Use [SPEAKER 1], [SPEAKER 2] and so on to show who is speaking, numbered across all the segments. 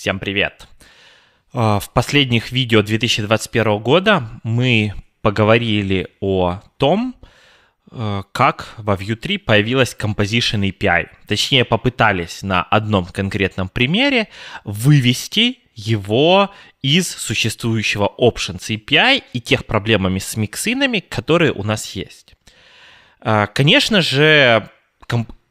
[SPEAKER 1] Всем привет! А, в последних видео 2021 года мы поговорили о том, а, как во Vue 3 появилась Composition API. Точнее, попытались на одном конкретном примере вывести его из существующего Options API и тех проблемами с миксинами, которые у нас есть. А, конечно же,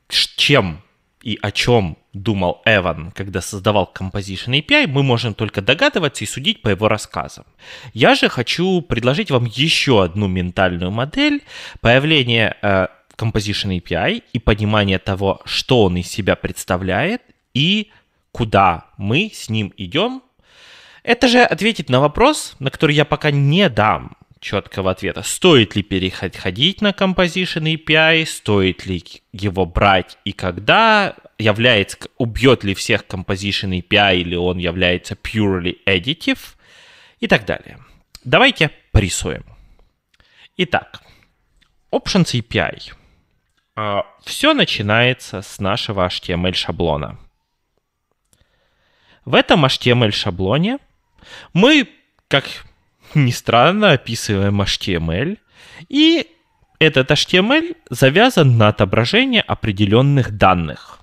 [SPEAKER 1] чем и о чем думал Эван, когда создавал Composition API, мы можем только догадываться и судить по его рассказам. Я же хочу предложить вам еще одну ментальную модель появления э, Composition API и понимания того, что он из себя представляет и куда мы с ним идем. Это же ответит на вопрос, на который я пока не дам четкого ответа. Стоит ли переходить на Composition API, стоит ли его брать и когда, является, убьет ли всех Composition API или он является purely additive и так далее. Давайте порисуем. Итак, Options API. А, Все начинается с нашего HTML шаблона. В этом HTML шаблоне мы, как не странно, описываем HTML. И этот HTML завязан на отображение определенных данных,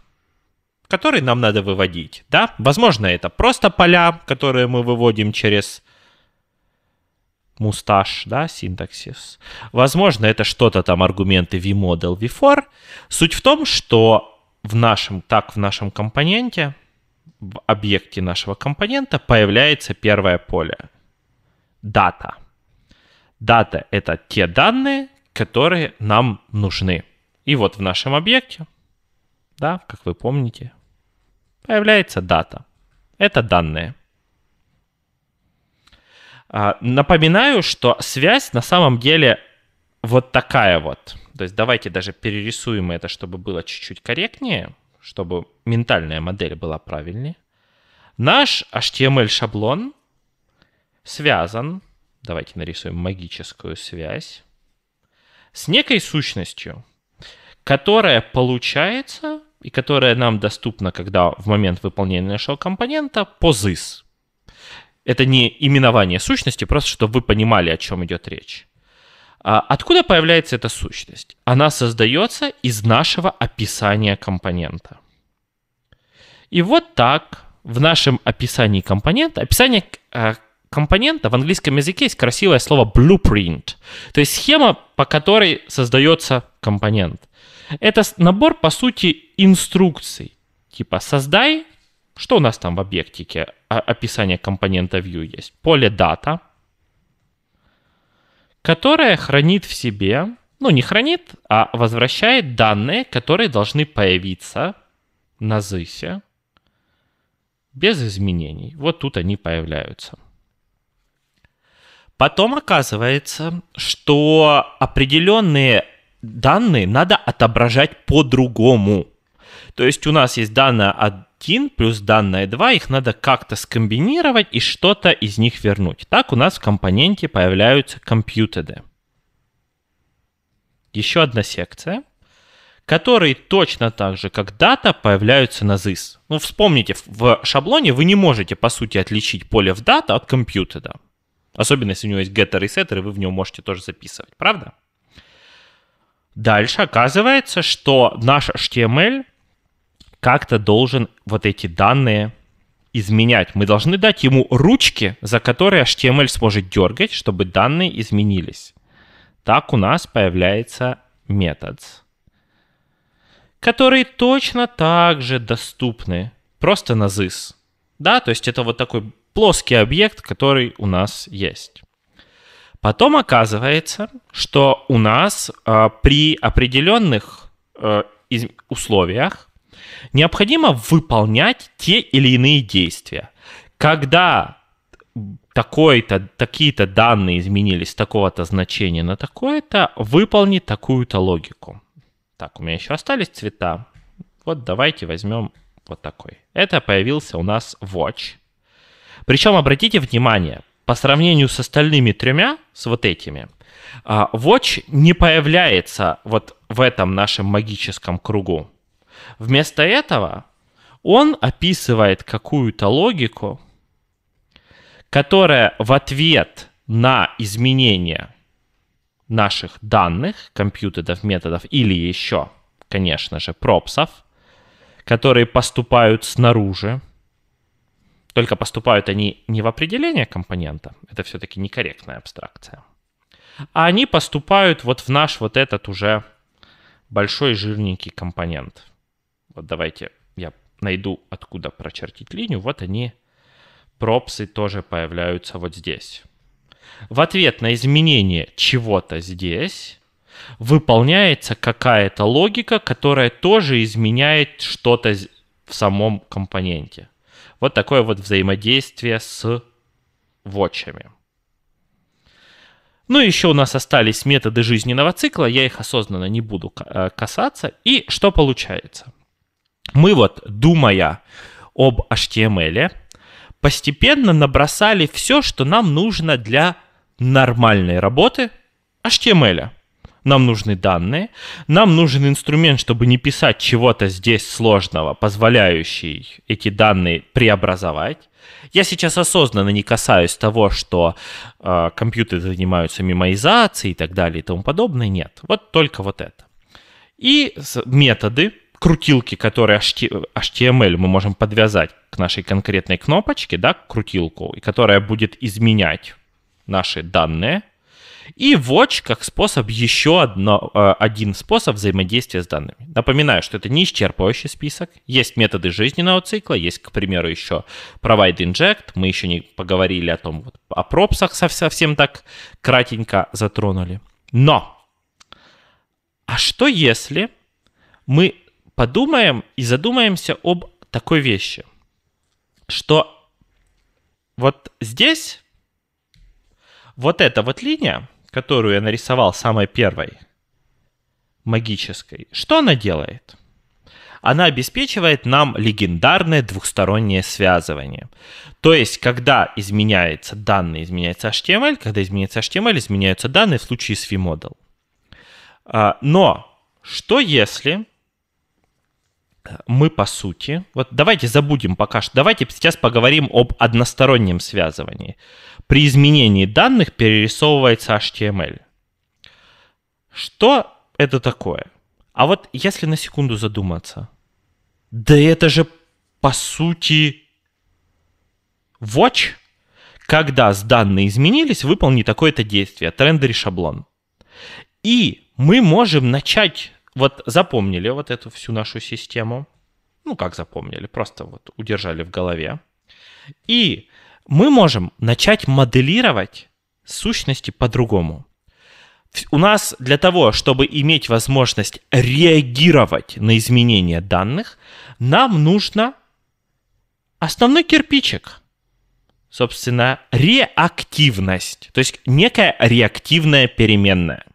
[SPEAKER 1] которые нам надо выводить. Да? Возможно, это просто поля, которые мы выводим через мустаж, да, синтаксис. Возможно, это что-то там аргументы vModel, vFor. Суть в том, что в нашем, так в нашем компоненте, в объекте нашего компонента появляется первое поле дата. Дата – это те данные, которые нам нужны. И вот в нашем объекте, да, как вы помните, появляется дата. Это данные. А, напоминаю, что связь на самом деле вот такая вот. То есть давайте даже перерисуем это, чтобы было чуть-чуть корректнее, чтобы ментальная модель была правильнее. Наш HTML-шаблон — связан, давайте нарисуем магическую связь, с некой сущностью, которая получается и которая нам доступна, когда в момент выполнения нашего компонента позыс. Это не именование сущности, просто чтобы вы понимали, о чем идет речь. А откуда появляется эта сущность? Она создается из нашего описания компонента. И вот так в нашем описании компонента, описание а, компонента в английском языке есть красивое слово blueprint, то есть схема, по которой создается компонент. Это набор, по сути, инструкций. Типа создай, что у нас там в объектике, а, описание компонента view есть, поле data, которое хранит в себе, ну не хранит, а возвращает данные, которые должны появиться на ZIS без изменений. Вот тут они появляются. Потом оказывается, что определенные данные надо отображать по-другому. То есть у нас есть данные 1 плюс данные 2, их надо как-то скомбинировать и что-то из них вернуть. Так у нас в компоненте появляются computed. Еще одна секция, которые точно так же, как дата, появляются на this. Ну, вспомните, в шаблоне вы не можете, по сути, отличить поле в дата от computed. Особенно, если у него есть getter и setter, и вы в него можете тоже записывать, правда? Дальше оказывается, что наш HTML как-то должен вот эти данные изменять. Мы должны дать ему ручки, за которые HTML сможет дергать, чтобы данные изменились. Так у нас появляется метод, который точно так же доступны просто на ZIS. Да, то есть это вот такой плоский объект, который у нас есть. Потом оказывается, что у нас э, при определенных э, условиях необходимо выполнять те или иные действия. Когда такой-то, такие-то данные изменились с такого-то значения на такое-то, выполни такую-то логику. Так, у меня еще остались цвета. Вот давайте возьмем вот такой. Это появился у нас watch. Причем, обратите внимание, по сравнению с остальными тремя, с вот этими, а, Watch не появляется вот в этом нашем магическом кругу. Вместо этого он описывает какую-то логику, которая в ответ на изменение наших данных, компьютеров, методов или еще, конечно же, пропсов, которые поступают снаружи, только поступают они не в определение компонента, это все-таки некорректная абстракция, а они поступают вот в наш вот этот уже большой жирненький компонент. Вот давайте я найду, откуда прочертить линию. Вот они, пропсы тоже появляются вот здесь. В ответ на изменение чего-то здесь выполняется какая-то логика, которая тоже изменяет что-то в самом компоненте. Вот такое вот взаимодействие с вотчами. Ну и еще у нас остались методы жизненного цикла, я их осознанно не буду э, касаться. И что получается? Мы вот, думая об HTML, постепенно набросали все, что нам нужно для нормальной работы HTML нам нужны данные, нам нужен инструмент, чтобы не писать чего-то здесь сложного, позволяющий эти данные преобразовать. Я сейчас осознанно не касаюсь того, что э, компьютеры занимаются мемоизацией и так далее и тому подобное. Нет, вот только вот это. И методы, крутилки, которые HTML мы можем подвязать к нашей конкретной кнопочке, да, крутилку, и которая будет изменять наши данные, и Watch как способ еще одно, э, один способ взаимодействия с данными. Напоминаю, что это не исчерпывающий список. Есть методы жизненного цикла, есть, к примеру, еще provide inject. Мы еще не поговорили о том, вот, о пропсах совсем так кратенько затронули. Но! А что если мы подумаем и задумаемся об такой вещи, что вот здесь вот эта вот линия, которую я нарисовал самой первой, магической, что она делает? Она обеспечивает нам легендарное двухстороннее связывание. То есть, когда изменяется данные, изменяется HTML, когда изменяется HTML, изменяются данные в случае с vModel. А, но что если мы по сути, вот давайте забудем пока что, давайте сейчас поговорим об одностороннем связывании. При изменении данных перерисовывается HTML. Что это такое? А вот если на секунду задуматься, да это же по сути watch, когда с данные изменились, выполни такое-то действие, трендери шаблон. И мы можем начать вот запомнили вот эту всю нашу систему. Ну, как запомнили, просто вот удержали в голове. И мы можем начать моделировать сущности по-другому. У нас для того, чтобы иметь возможность реагировать на изменения данных, нам нужно основной кирпичик. Собственно, реактивность. То есть некая реактивная переменная.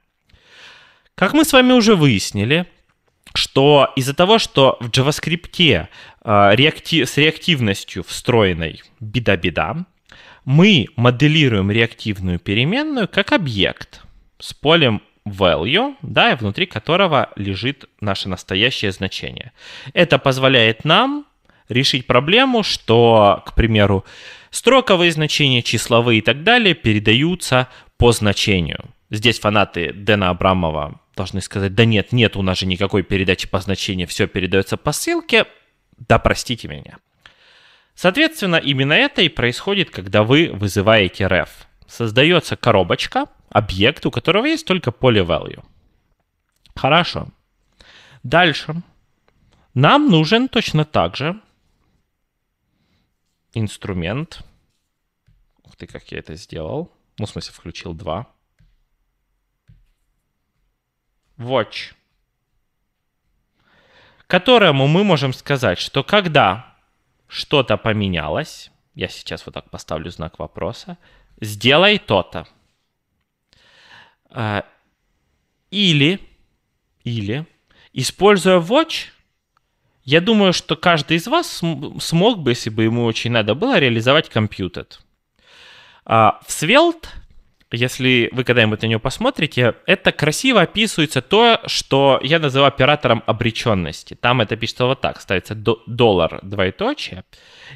[SPEAKER 1] Как мы с вами уже выяснили, что из-за того, что в JavaScript а, реакти- с реактивностью встроенной беда-беда, мы моделируем реактивную переменную как объект с полем value, да, и внутри которого лежит наше настоящее значение. Это позволяет нам решить проблему, что, к примеру, строковые значения, числовые и так далее передаются по значению. Здесь фанаты Дэна Абрамова должны сказать, да нет, нет у нас же никакой передачи по значению, все передается по ссылке, да простите меня. Соответственно, именно это и происходит, когда вы вызываете ref. Создается коробочка, объект, у которого есть только поле value. Хорошо. Дальше. Нам нужен точно так же инструмент. Ух ты, как я это сделал. Ну, в смысле, включил два. Watch, которому мы можем сказать, что когда что-то поменялось, я сейчас вот так поставлю знак вопроса, сделай то-то. А, или, или, используя watch, я думаю, что каждый из вас смог бы, если бы ему очень надо было, реализовать компьютер а, В Svelte если вы когда-нибудь на него посмотрите, это красиво описывается то, что я называю оператором обреченности. Там это пишется вот так, ставится доллар двоеточие,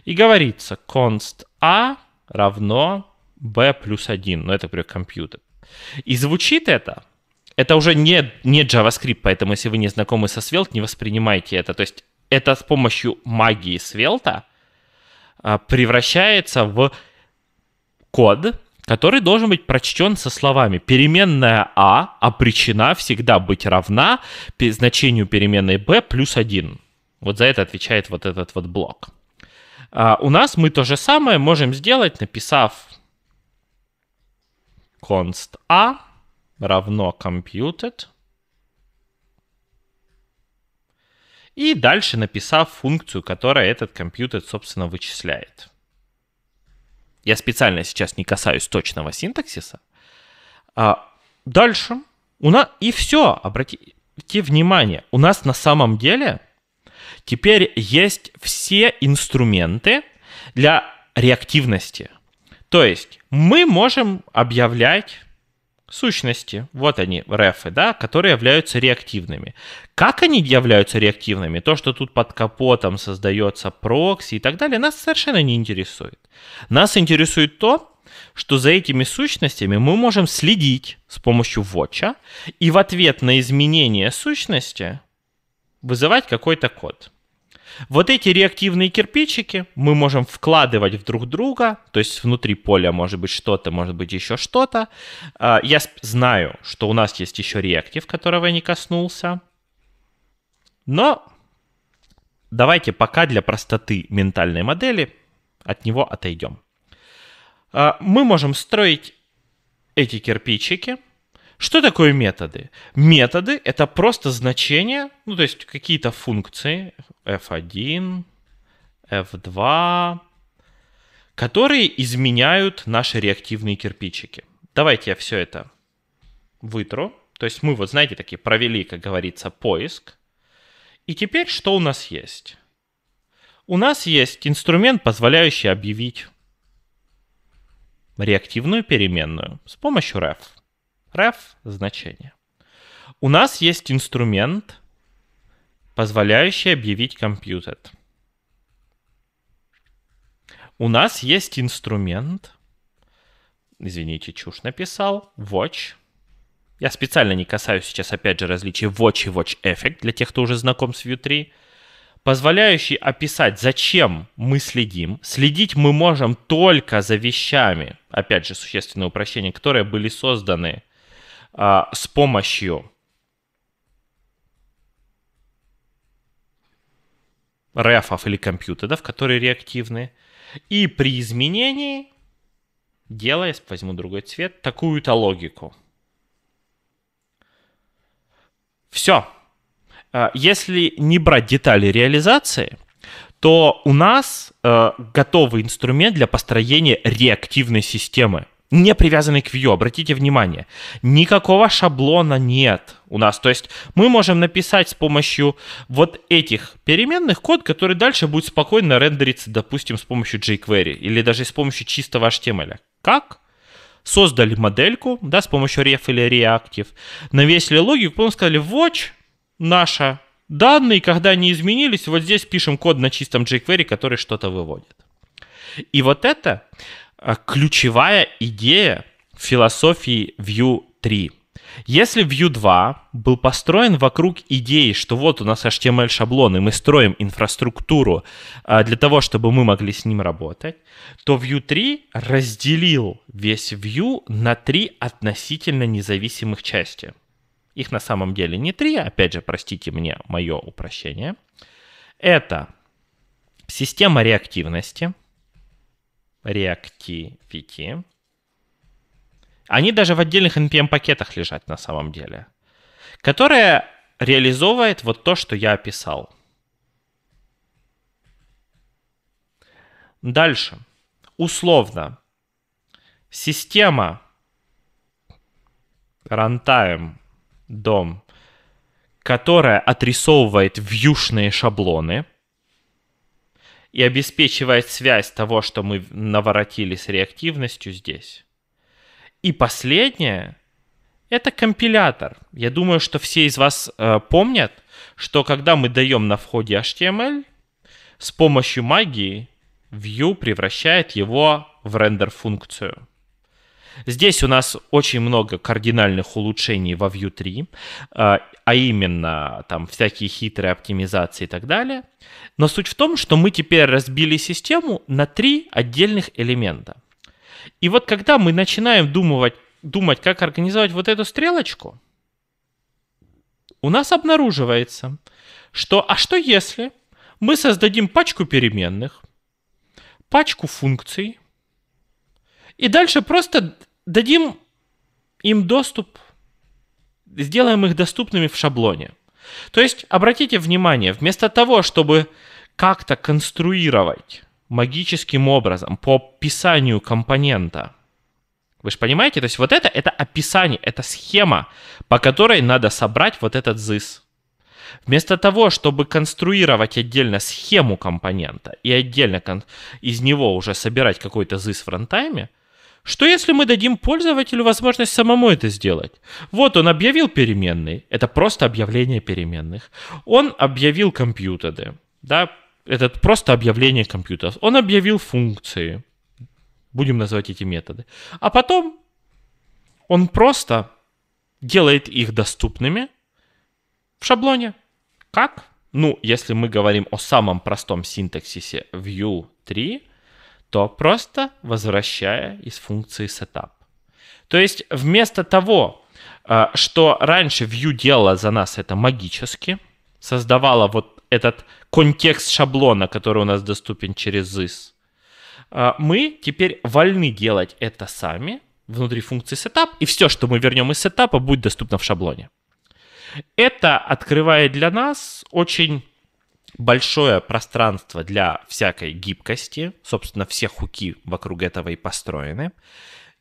[SPEAKER 1] и говорится const a а равно b плюс 1, но ну, это при компьютер. И звучит это, это уже не, не JavaScript, поэтому если вы не знакомы со Svelte, не воспринимайте это. То есть это с помощью магии Svelte а, превращается в код, который должен быть прочтен со словами переменная А опричена а всегда быть равна значению переменной B плюс 1. Вот за это отвечает вот этот вот блок. А у нас мы то же самое можем сделать, написав const A «А» равно computed. И дальше написав функцию, которая этот computed, собственно, вычисляет. Я специально сейчас не касаюсь точного синтаксиса. А дальше у нас и все. Обратите внимание, у нас на самом деле теперь есть все инструменты для реактивности. То есть мы можем объявлять сущности. Вот они, рефы, да, которые являются реактивными. Как они являются реактивными, то, что тут под капотом создается прокси и так далее, нас совершенно не интересует. Нас интересует то, что за этими сущностями мы можем следить с помощью вотча и в ответ на изменение сущности вызывать какой-то код. Вот эти реактивные кирпичики мы можем вкладывать в друг друга, то есть внутри поля может быть что-то, может быть еще что-то. А, я знаю, что у нас есть еще реактив, которого я не коснулся. Но давайте пока для простоты ментальной модели от него отойдем. А, мы можем строить эти кирпичики что такое методы? Методы — это просто значения, ну, то есть какие-то функции f1, f2, которые изменяют наши реактивные кирпичики. Давайте я все это вытру. То есть мы вот, знаете, такие провели, как говорится, поиск. И теперь что у нас есть? У нас есть инструмент, позволяющий объявить реактивную переменную с помощью ref ref значение. У нас есть инструмент, позволяющий объявить computed. У нас есть инструмент, извините, чушь написал, watch. Я специально не касаюсь сейчас, опять же, различия watch и watch effect, для тех, кто уже знаком с Vue 3, позволяющий описать, зачем мы следим. Следить мы можем только за вещами, опять же, существенное упрощение, которые были созданы а, с помощью рефов или компьютеров, которые реактивны, и при изменении, делая, возьму другой цвет, такую-то логику. Все. А, если не брать детали реализации, то у нас э, готовый инструмент для построения реактивной системы не привязанный к Vue. Обратите внимание, никакого шаблона нет у нас. То есть мы можем написать с помощью вот этих переменных код, который дальше будет спокойно рендериться, допустим, с помощью jQuery или даже с помощью чистого HTML. Как? Создали модельку, да, с помощью ref или reactive, навесили логику, потом сказали, вот наша данные, когда они изменились, вот здесь пишем код на чистом jQuery, который что-то выводит. И вот это Э, ключевая идея философии Vue 3. Если Vue 2 был построен вокруг идеи, что вот у нас HTML-шаблон, и мы строим инфраструктуру э, для того, чтобы мы могли с ним работать, то Vue 3 разделил весь Vue на три относительно независимых части. Их на самом деле не три, опять же, простите мне мое упрощение. Это система реактивности – Reactivity. Они даже в отдельных NPM-пакетах лежат на самом деле, которая реализовывает вот то, что я описал. Дальше. Условно. Система runtime дом, которая отрисовывает вьюшные шаблоны – и обеспечивает связь того, что мы наворотили с реактивностью здесь. И последнее – это компилятор. Я думаю, что все из вас э, помнят, что когда мы даем на входе HTML, с помощью магии Vue превращает его в рендер-функцию. Здесь у нас очень много кардинальных улучшений во Vue 3, а, а именно там всякие хитрые оптимизации и так далее. Но суть в том, что мы теперь разбили систему на три отдельных элемента. И вот когда мы начинаем думать, думать, как организовать вот эту стрелочку, у нас обнаруживается, что а что если мы создадим пачку переменных, пачку функций, и дальше просто дадим им доступ, сделаем их доступными в шаблоне. То есть, обратите внимание, вместо того, чтобы как-то конструировать магическим образом по описанию компонента, вы же понимаете, то есть вот это, это описание, это схема, по которой надо собрать вот этот ZIS. Вместо того, чтобы конструировать отдельно схему компонента и отдельно из него уже собирать какой-то ZIS в рантайме, что если мы дадим пользователю возможность самому это сделать? Вот он объявил переменные, это просто объявление переменных. Он объявил компьютеры, да, это просто объявление компьютеров. Он объявил функции, будем называть эти методы. А потом он просто делает их доступными в шаблоне. Как? Ну, если мы говорим о самом простом синтаксисе Vue 3, то просто возвращая из функции setup. То есть вместо того, э, что раньше view делала за нас это магически, создавала вот этот контекст шаблона, который у нас доступен через ZIS, э, мы теперь вольны делать это сами внутри функции setup, и все, что мы вернем из setup, будет доступно в шаблоне. Это открывает для нас очень большое пространство для всякой гибкости. Собственно, все хуки вокруг этого и построены.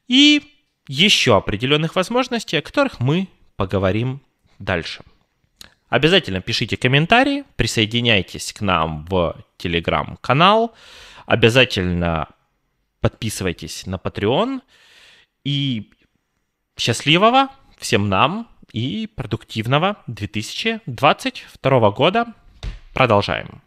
[SPEAKER 1] И еще определенных возможностей, о которых мы поговорим дальше. Обязательно пишите комментарии, присоединяйтесь к нам в телеграм-канал, обязательно подписывайтесь на Patreon. И счастливого всем нам и продуктивного 2022 года. Продолжаем.